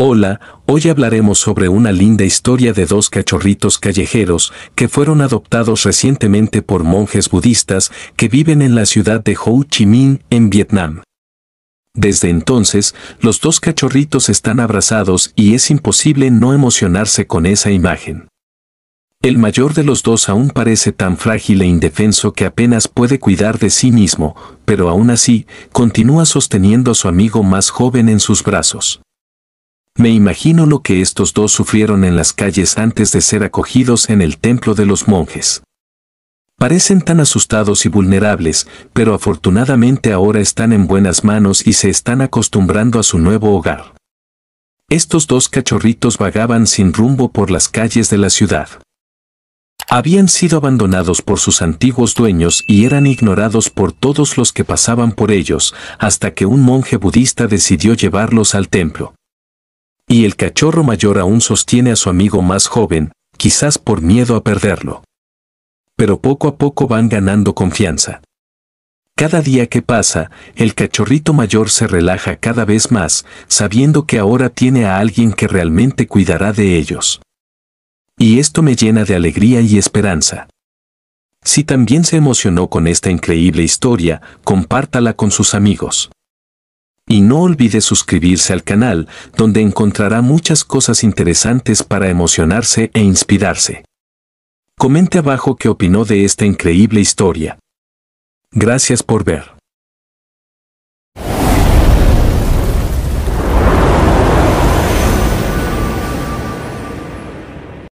Hola, hoy hablaremos sobre una linda historia de dos cachorritos callejeros que fueron adoptados recientemente por monjes budistas que viven en la ciudad de Ho Chi Minh, en Vietnam. Desde entonces, los dos cachorritos están abrazados y es imposible no emocionarse con esa imagen. El mayor de los dos aún parece tan frágil e indefenso que apenas puede cuidar de sí mismo, pero aún así, continúa sosteniendo a su amigo más joven en sus brazos. Me imagino lo que estos dos sufrieron en las calles antes de ser acogidos en el templo de los monjes. Parecen tan asustados y vulnerables, pero afortunadamente ahora están en buenas manos y se están acostumbrando a su nuevo hogar. Estos dos cachorritos vagaban sin rumbo por las calles de la ciudad. Habían sido abandonados por sus antiguos dueños y eran ignorados por todos los que pasaban por ellos, hasta que un monje budista decidió llevarlos al templo. Y el cachorro mayor aún sostiene a su amigo más joven, quizás por miedo a perderlo. Pero poco a poco van ganando confianza. Cada día que pasa, el cachorrito mayor se relaja cada vez más, sabiendo que ahora tiene a alguien que realmente cuidará de ellos. Y esto me llena de alegría y esperanza. Si también se emocionó con esta increíble historia, compártala con sus amigos. Y no olvide suscribirse al canal, donde encontrará muchas cosas interesantes para emocionarse e inspirarse. Comente abajo qué opinó de esta increíble historia. Gracias por ver.